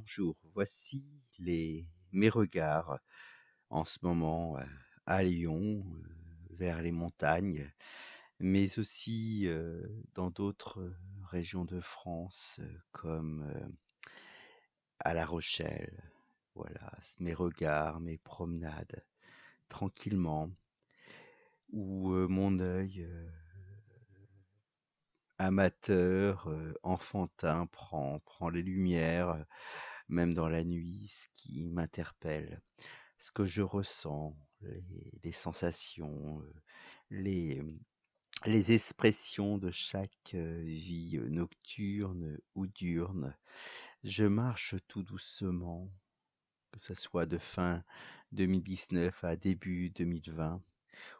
bonjour, voici mes regards en ce moment euh, à Lyon, euh, vers les montagnes, mais aussi euh, dans d'autres régions de France comme à La Rochelle. Voilà, mes regards, mes promenades, tranquillement, où mon œil amateur, enfantin, prend, prend les lumières, même dans la nuit, ce qui m'interpelle, ce que je ressens, les, sensations, euh, les, expressions de chaque euh, vie euh, nocturne ou diurne. Je marche tout doucement, que ce soit de fin 2019 à début 2020,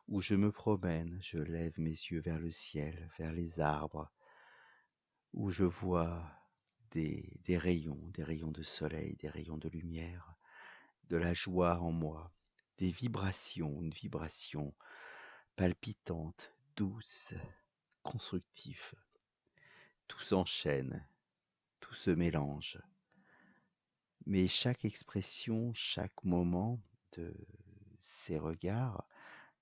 où je me promène, je lève mes yeux vers le ciel, vers les arbres, où je vois des, rayons, des rayons de soleil, des rayons de lumière, de la joie en moi, des vibrations, une vibration palpitante, douce, constructive. Tout s'enchaîne, tout se mélange. Mais chaque expression, chaque moment de ces regards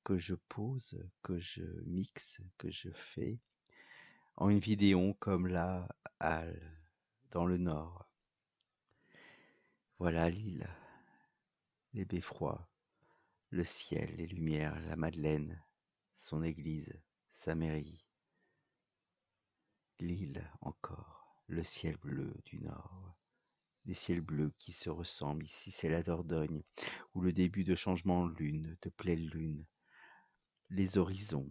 que je pose, que je mixe, que je fais, en une vidéo comme la à dans le nord. Voilà l'île, les beffrois, le ciel, les lumières, la Madeleine, son église, sa mairie. L'île encore, le ciel bleu du nord, des ciels bleus qui se ressemblent. Ici, c'est la Dordogne, où le début de changement lune, de pleine lune, les horizons,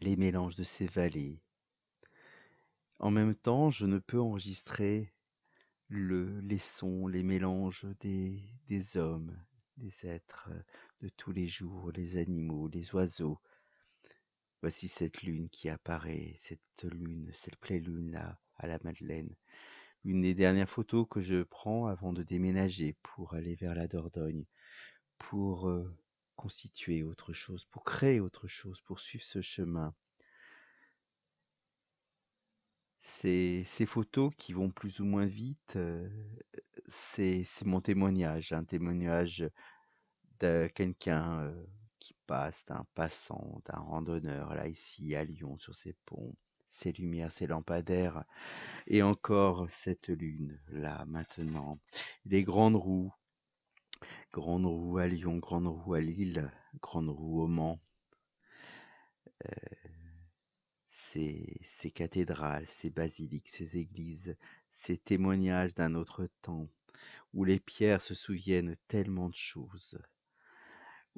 les mélanges de ces vallées, en même temps, je ne peux enregistrer le, les sons, les mélanges des, hommes, des êtres euh, de tous les jours, les animaux, les oiseaux. Voici cette lune qui apparaît, cette lune, cette pleine lune là, à la Madeleine. Une des dernières photos que je prends avant de déménager pour aller vers la Dordogne, pour euh, constituer autre chose, pour créer autre chose, pour suivre ce chemin, ces photos qui vont plus ou moins vite, euh, c'est mon témoignage, un témoignage de quelqu'un, euh, qui passe, d'un passant, d'un randonneur, là, ici, à Lyon, sur ces ponts, ces lumières, ces lampadaires et encore cette lune, là, maintenant. Les grandes roues, grandes roues à Lyon, grandes roues à Lille, grandes roues au Mans. Ces cathédrales, ces basiliques, ces églises, ces témoignages d'un autre temps, où les pierres se souviennent tellement de choses,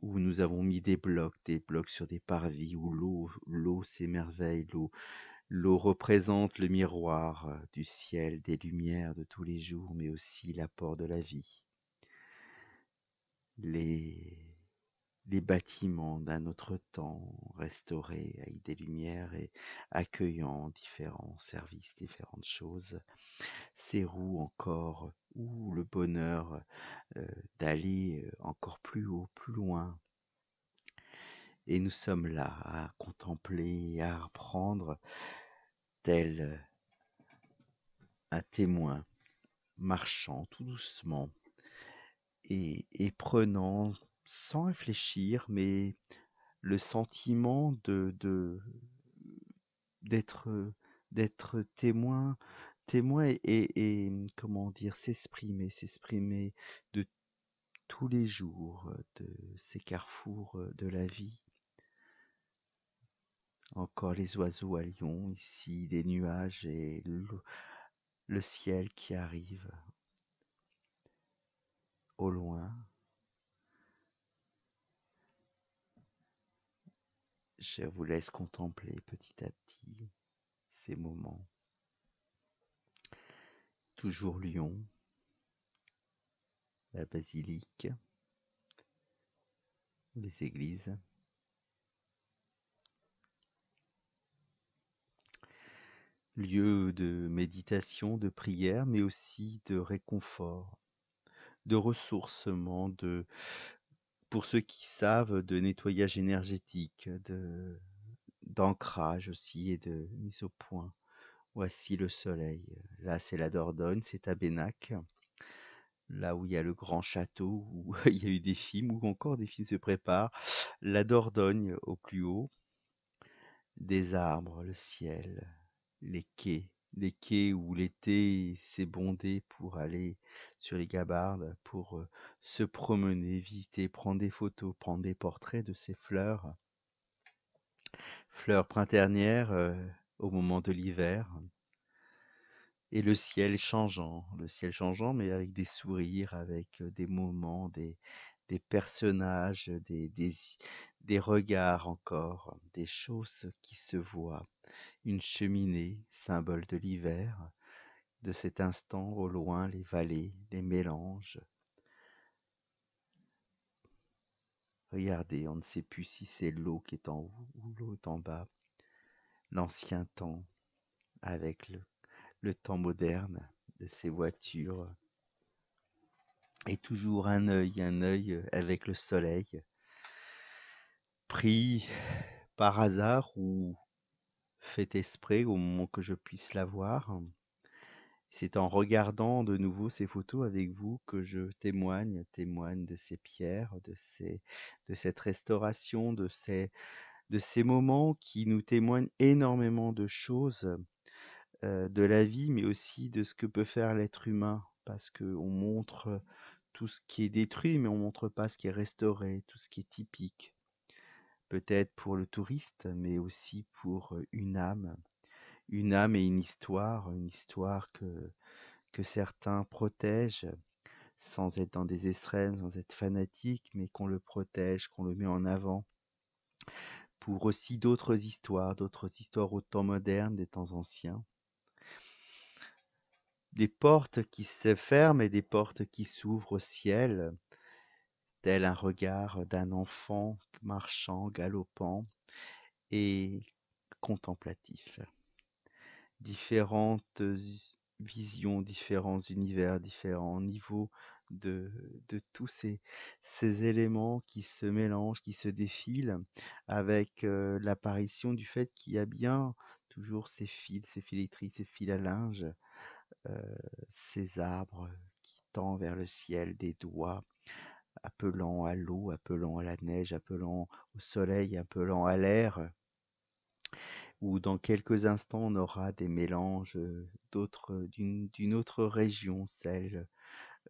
où nous avons mis des blocs, des blocs sur des parvis, où l'eau, l'eau s'émerveille, l'eau, l'eau représente le miroir euh, du ciel, des lumières de tous les jours, mais aussi l'apport de la vie. Les les bâtiments d'un autre temps, restaurés avec des lumières et accueillant différents services, différentes choses. Ces roues encore, ou le bonheur euh, d'aller euh, encore plus haut, plus loin. Et nous sommes là à contempler, à apprendre, tel un témoin, marchant tout doucement et, et prenant sans réfléchir, mais le sentiment de, d'être euh, d'être témoin témoin et, comment dire s'exprimer s'exprimer de tous les jours de ces carrefours euh, de la vie encore les oiseaux à Lyon ici des nuages et le ciel qui arrive au loin Je vous laisse contempler petit à petit ces moments. Toujours Lyon, la basilique, les églises. lieu de méditation, de prière, mais aussi de réconfort, de ressourcement, de, pour ceux qui savent, de nettoyage énergétique, de d'ancrage aussi et de mise au point. Voici le soleil. Là, c'est la Dordogne, c'est à Bénac, là où il y a le grand château, où il y a eu des films, où encore des films se préparent. La Dordogne au plus haut, des arbres, le ciel, les quais, les quais où l'été s'est bondé pour aller sur les gabardes, pour se promener, visiter, prendre des photos, prendre des portraits de ces fleurs, fleurs printanières au moment de l'hiver, et le ciel changeant, le ciel changeant, mais avec des sourires, avec des moments, des, personnages, des, des, des regards encore, des choses qui se voient une cheminée, symbole de l'hiver, de cet instant au loin les vallées, les mélanges. Regardez, on ne sait plus si c'est l'eau qui est en haut ou l'eau en bas. L'ancien temps avec le, le temps moderne de ces voitures. Et toujours un œil, un œil euh, avec le soleil, pris par hasard ou fait esprit au moment que je puisse la voir. C'est en regardant de nouveau ces photos avec vous que je témoigne, témoigne de ces pierres, de, ces, de cette restauration, de ces, de ces moments qui nous témoignent énormément de choses, euh, de la vie, mais aussi de ce que peut faire l'être humain, parce qu'on montre tout ce qui est détruit, mais on montre pas ce qui est restauré, tout ce qui est typique, peut-être pour le touriste, mais aussi pour une âme, une âme et une histoire, une histoire que, certains protègent sans être dans des extrêmes, sans être fanatiques, mais qu'on le protège, qu'on le met en avant pour aussi d'autres histoires, d'autres histoires au temps moderne, des temps anciens. Des portes qui se ferment et des portes qui s'ouvrent au ciel, un regard d'un enfant marchant, galopant et contemplatif. Différentes visions, différents univers, différents niveaux de, tous ces, éléments qui se mélangent, qui se défilent, avec euh, l'apparition du fait qu'il y a bien toujours ces fils, ces filetries, ces fils à linge, euh, ces arbres qui tendent vers le ciel des doigts, appelant à l'eau, appelant à la neige, appelant au soleil, appelant à l'air, où dans quelques instants on aura des mélanges d'autres, d'une, autre région, celle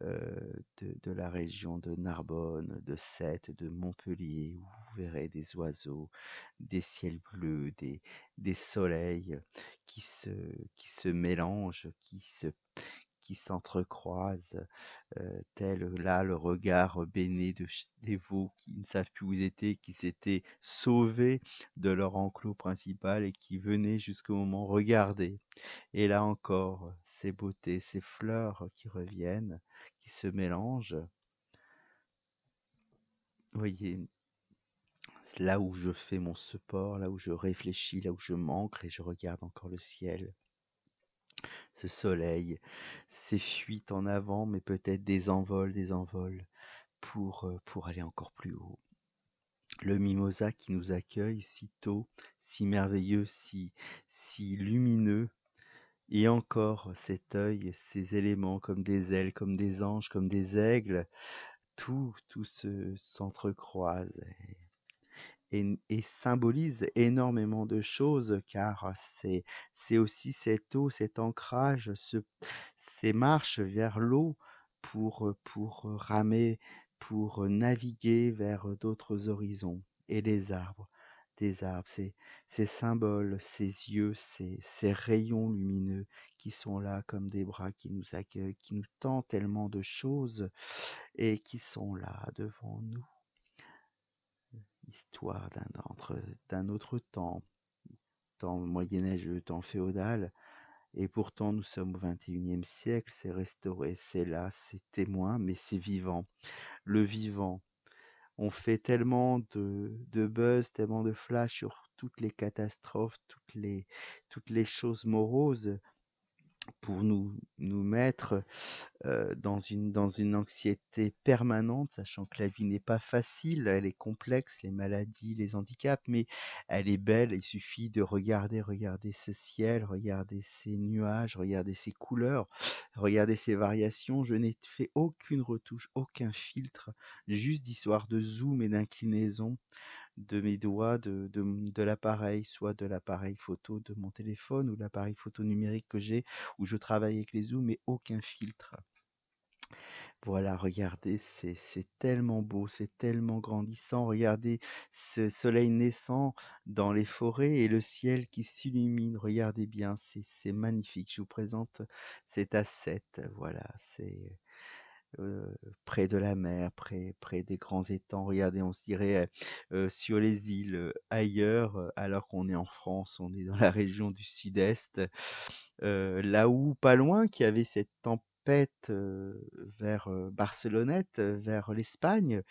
euh, de, la région de Narbonne, de Sète, de Montpellier, où vous verrez des oiseaux, des ciels bleus, des, des soleils qui qui se mélangent, qui se, qui s'entrecroisent, tel là le regard béni de, des veaux qui ne savent plus où ils étaient, qui s'étaient sauvés de leur enclos principal et qui venaient jusqu'au moment regarder. Et là encore, ces beautés, ces fleurs qui reviennent, qui se mélangent. Voyez, là où je fais mon support, là où je réfléchis, là où je manque et je regarde encore le ciel ce soleil, ces fuites en avant, mais peut-être des envols, des envols pour, euh, pour aller encore plus haut. Le mimosa qui nous accueille si tôt, si merveilleux, si, si lumineux, et encore cet œil, ces éléments comme des ailes, comme des anges, comme des aigles, tout, tout s'entrecroise et, symbolise énormément de choses car c'est, aussi cette eau, cet ancrage, ces marches vers l'eau pour, ramer, pour naviguer vers d'autres horizons et les arbres des arbres, ces, symboles, ces yeux, ces, ces, rayons lumineux qui sont là comme des bras qui nous accueillent, qui nous tendent tellement de choses et qui sont là devant nous histoire d'un autre temps, temps moyenâgeux, temps féodal, et pourtant, nous sommes au XXIe siècle, c'est restauré, c'est là, c'est témoin, mais c'est vivant. Le vivant. On fait tellement de, buzz, tellement de flash sur toutes les catastrophes, toutes les choses moroses, pour nous, nous mettre dans, une, dans une anxiété permanente, sachant que la vie n'est pas facile, elle est complexe, les maladies, les handicaps, mais elle est belle, il suffit de regarder, regarder ce ciel, regarder ces nuages, regarder ces couleurs, regarder ces variations. Je n'ai fait aucune retouche, aucun filtre, juste d'histoire de zoom et d'inclinaison de mes doigts de, l'appareil, soit de l'appareil photo de mon téléphone ou l'appareil photo numérique que j'ai où je travaille avec les zooms mais aucun filtre. Voilà, regardez, c'est tellement beau, c'est tellement grandissant. Regardez ce soleil naissant dans les forêts et le ciel qui s'illumine. Regardez bien, c'est magnifique. Je vous présente cet asset. Voilà, c'est euh, près de la mer, près, près des grands étangs. Regardez, on se dirait euh, euh, sur les îles ailleurs, alors qu'on est en France, on est dans la région du sud-est, là où, pas loin, qu'il y avait cette tempête vers Barcelonnette, vers l'Espagne.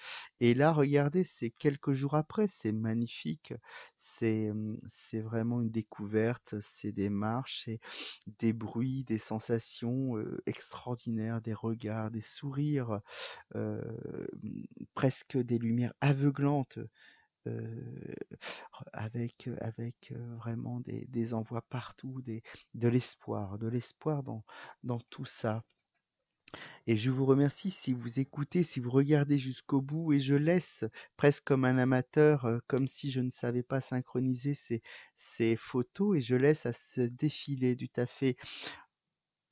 Et là, regardez, c'est quelques jours après, c'est magnifique. C'est mmh, vraiment une découverte, c'est des marches, c'est des bruits, des sensations extraordinaires, des regards, des sourires, mmh, presque des lumières aveuglantes. avec, vraiment des, envois partout, de l'espoir, de l'espoir dans tout ça. Et je vous remercie si vous écoutez, si vous regardez jusqu'au bout, et je laisse presque comme un amateur, euh, comme si je ne savais pas synchroniser ces, photos, et je laisse à ce défilé du à fait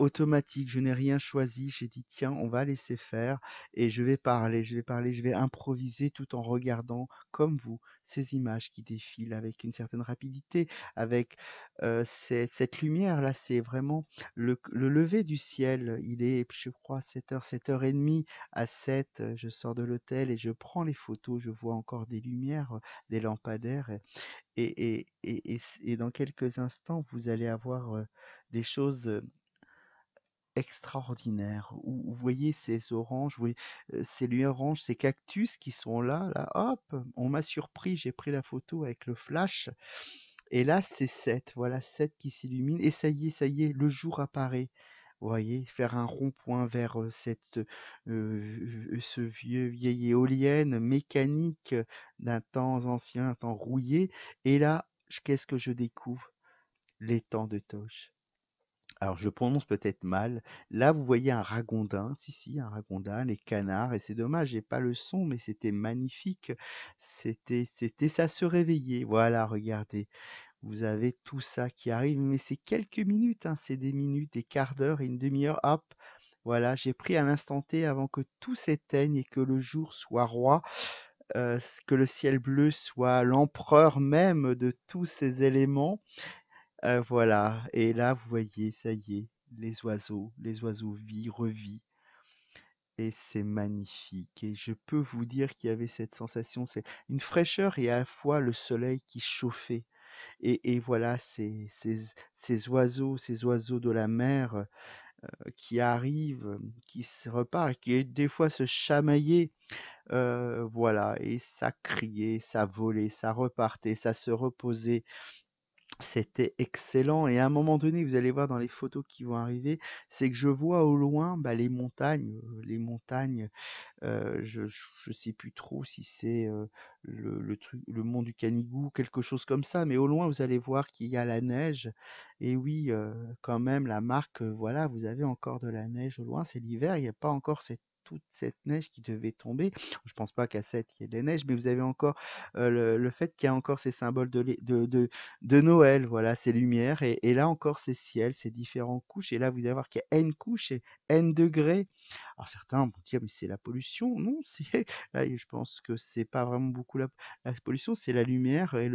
automatique, je n'ai rien choisi, j'ai dit tiens, on va laisser faire et je vais parler, je vais parler, je vais improviser tout en regardant comme vous ces images qui défilent avec une certaine rapidité, avec cette lumière là, c'est vraiment le, lever du ciel, il est je crois 7h, 7h30 à 7, je sors de l'hôtel et je prends les photos, je vois encore des lumières, des lampadaires et, et, et, et, dans quelques instants vous allez avoir des choses extraordinaire. Où, vous voyez ces oranges, ces lueurs oranges, ces cactus qui sont là, là, hop, on m'a surpris, j'ai pris la photo avec le flash. Et là, c'est 7, voilà 7 qui s'illumine. Et ça y est, ça y est, le jour apparaît. Vous voyez, faire un rond-point vers cette, ce vieux vieille éolienne mécanique d'un temps ancien, un temps rouillé. Et là, qu'est-ce que je découvre L'étang de Toche alors je prononce peut-être mal. Là, vous voyez un ragondin, si, si, un ragondin, les canards, et c'est dommage, j'ai pas le son, mais c'était magnifique. C'était, c'était ça se réveiller. Voilà, regardez. Vous avez tout ça qui arrive, mais c'est quelques minutes, hein. c'est des minutes, des quarts d'heure une demi-heure, hop. Voilà, j'ai pris à l'instant T avant que tout s'éteigne et que le jour soit roi. Euh, que le ciel bleu soit l'empereur même de tous ces éléments euh, voilà, et là, vous voyez, ça y est, les oiseaux, les oiseaux vivent, revivent. Et c'est magnifique. Et je peux vous dire qu'il y avait cette sensation, c'est une fraîcheur et à la fois le soleil qui chauffait. Et, voilà, ces, ces, oiseaux, ces oiseaux de la mer euh, qui arrivent, qui se repartent, qui des fois se chamaillaient. Euh, voilà, et ça criait, ça volait, ça repartait, ça se reposait. C'était excellent. Et à un moment donné, vous allez voir dans les photos qui vont arriver, c'est que je vois au loin bah, les montagnes. Euh, les montagnes, euh, je ne sais plus trop si c'est euh, le, truc, le mont du Canigou, quelque chose comme ça. Mais au loin, vous allez voir qu'il y a la neige. Et oui, quand même, la marque, voilà, vous avez encore de la neige au loin. C'est l'hiver, il n'y a pas encore cette toute cette neige qui devait tomber. Je ne pense pas qu'à 7 il y ait de la neige, mais vous avez encore euh, le, fait qu'il y a encore ces symboles de, de, Noël, voilà, ces lumières, et, là encore ces ciels, ces différentes couches, et là vous allez voir qu'il y a N couches et N degrés. Alors certains vont dire, mais c'est la pollution. Non, là, je pense que c'est pas vraiment beaucoup la, la pollution, c'est la lumière et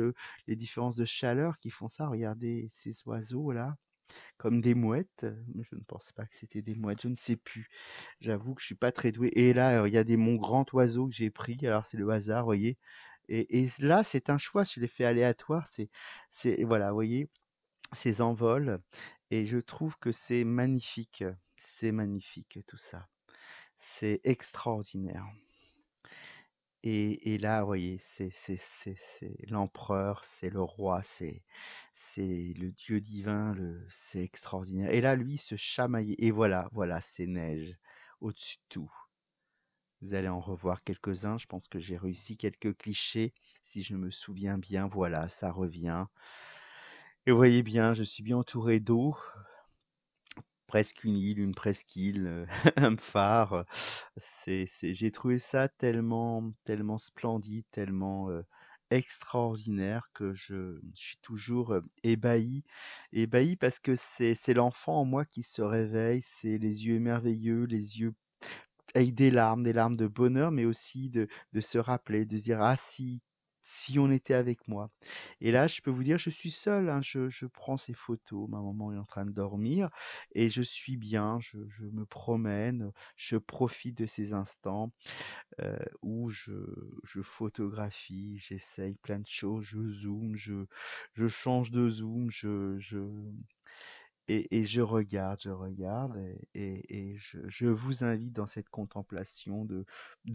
les différences de chaleur qui font ça. Regardez ces oiseaux là comme des mouettes. Je ne pense pas que c'était des mouettes, je ne sais plus. J'avoue que je suis pas très doué. Et là, il y a des mon grand oiseau que j'ai pris. Alors c'est le hasard, vous voyez. Et, là, c'est un choix. Je l'ai fait aléatoire. C'est, c'est voilà, vous voyez ces envols. Et je trouve que c'est magnifique. C'est magnifique tout ça. C'est extraordinaire. Et, là, vous voyez, c'est l'empereur, c'est le roi, c'est le dieu divin, c'est extraordinaire. Et là, lui, se chamailler. Et voilà, voilà, c'est neige au-dessus de tout. Vous allez en revoir quelques-uns. Je pense que j'ai réussi quelques clichés. Si je me souviens bien, voilà, ça revient. Et vous voyez bien, je suis bien entouré d'eau presque une île, une presqu'île, euh, un phare. Euh, c'est, j'ai trouvé ça tellement, tellement splendide, tellement euh, extraordinaire que je, suis toujours ébahi. Ébahi parce que c'est, l'enfant en moi qui se réveille, c'est les yeux merveilleux, les yeux avec des larmes, des larmes de bonheur, mais aussi de, de se rappeler, de se dire, ah si, si on était avec moi. Et là, je peux vous dire, je suis seul. Hein, je, prends ces photos. Ma maman est en train de dormir et je suis bien. Je, me promène. Je profite de ces instants euh, où je, photographie. J'essaye plein de choses. Je zoome. Je, change de zoom. je et, je regarde, je regarde, et, je, vous invite dans cette contemplation de,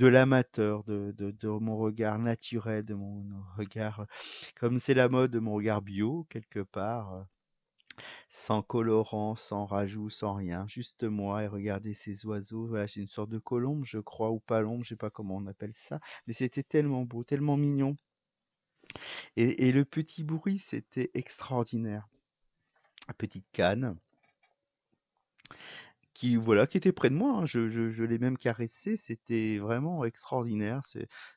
l'amateur, de, mon regard naturel, de mon regard, comme c'est la mode, de mon regard bio, quelque part, euh, sans colorant, sans rajout, sans rien, juste moi, et regarder ces oiseaux, voilà, c'est une sorte de colombe, je crois, ou palombe, je sais pas comment on appelle ça, mais c'était tellement beau, tellement mignon. et, le petit bruit, c'était extraordinaire petite canne qui voilà qui était près de moi. Hein. Je, l'ai même caressé. C'était vraiment extraordinaire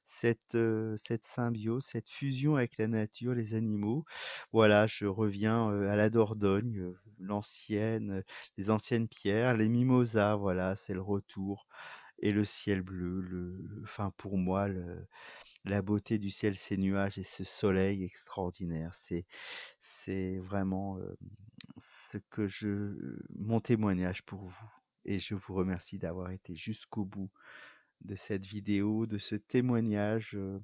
cette euh, cette symbiose, cette fusion avec la nature, les animaux. Voilà, je reviens euh, à la Dordogne, euh, l'ancienne, les anciennes pierres, les mimosas. Voilà, c'est le retour et le ciel bleu. Le, enfin pour moi la beauté du ciel, ces nuages et ce soleil extraordinaire, c'est c'est vraiment ce que je, mon témoignage pour vous. Et je vous remercie d'avoir été jusqu'au bout de cette vidéo, de ce témoignage. Euh,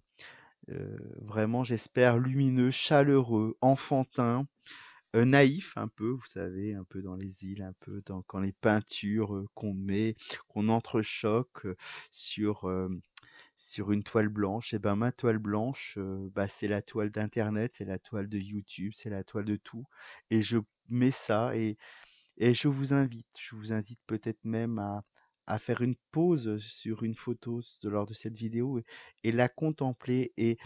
euh, vraiment, j'espère, lumineux, chaleureux, enfantin, euh, naïf un peu, vous savez, un peu dans les îles, un peu dans quand les peintures qu'on met, qu'on entrechoque sur sur une toile blanche. Et ben ma toile blanche, bah, c'est la toile d'internet, c'est la toile de YouTube, c'est la toile de tout. Et je mets ça et, et je vous invite, je vous invite peut-être même à, à faire une pause sur une photo lors de cette vidéo et, la contempler et,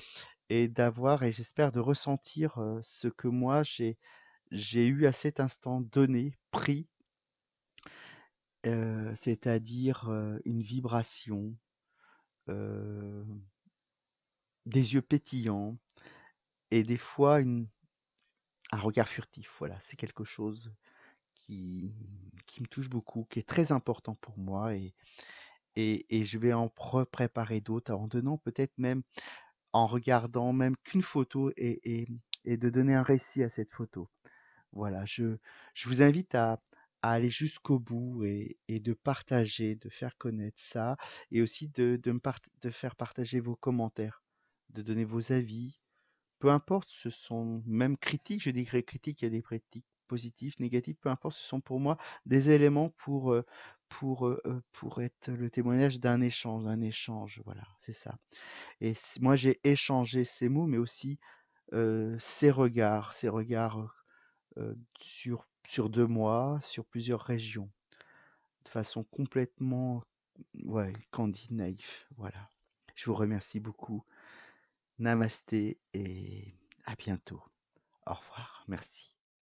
et d'avoir et j'espère de ressentir ce que moi j'ai j'ai eu à cet instant donné, pris, c'est-à-dire une vibration, euh, des yeux pétillants et des fois un regard furtif. Voilà, c'est quelque chose qui, qui, me touche beaucoup, qui est très important pour moi et, et, je vais en préparer d'autres en donnant peut-être même en regardant même qu'une photo et, et, et, de donner un récit à cette photo. Voilà, je, je vous invite à, aller jusqu'au bout et, de partager, de faire connaître ça, et aussi de, me de faire partager vos commentaires, de donner vos avis. Peu importe, ce sont même critiques, je dirais critiques, il y a des critiques positives, négatives, peu importe, ce sont pour moi des éléments pour, euh, pour, euh, euh, pour être le témoignage d'un échange, d'un échange, voilà, c'est ça. Et moi j'ai échangé ces mots, mais aussi ces regards, ces regards sur sur deux mois, sur plusieurs régions, de façon complètement ouais, candide, naïf. Voilà. Je vous remercie beaucoup. Namasté et à bientôt. Au revoir. Merci.